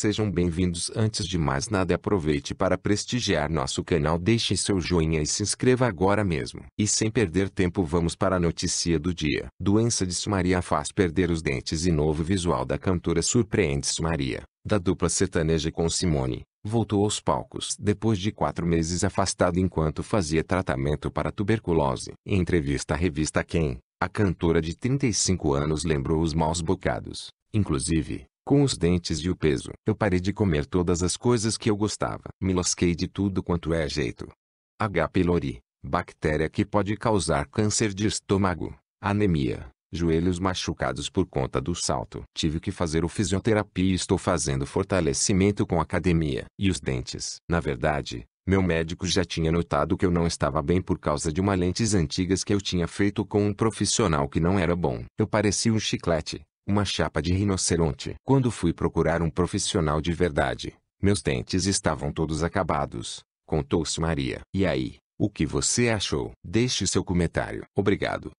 Sejam bem-vindos. Antes de mais nada, aproveite para prestigiar nosso canal. Deixe seu joinha e se inscreva agora mesmo. E sem perder tempo, vamos para a notícia do dia. Doença de Sumaria faz perder os dentes e novo visual da cantora surpreende Sumaria, da dupla sertaneja com Simone. Voltou aos palcos depois de quatro meses afastado enquanto fazia tratamento para tuberculose. Em entrevista à revista Quem, a cantora de 35 anos lembrou os maus bocados, inclusive, com os dentes e o peso, eu parei de comer todas as coisas que eu gostava. Me lasquei de tudo quanto é jeito. H. pylori, bactéria que pode causar câncer de estômago, anemia, joelhos machucados por conta do salto. Tive que fazer o fisioterapia e estou fazendo fortalecimento com academia. E os dentes? Na verdade, meu médico já tinha notado que eu não estava bem por causa de uma lentes antigas que eu tinha feito com um profissional que não era bom. Eu parecia um chiclete, uma chapa de rinoceronte. Quando fui procurar um profissional de verdade, meus dentes estavam todos acabados, contou-se Maria. E aí, o que você achou? Deixe seu comentário. Obrigado.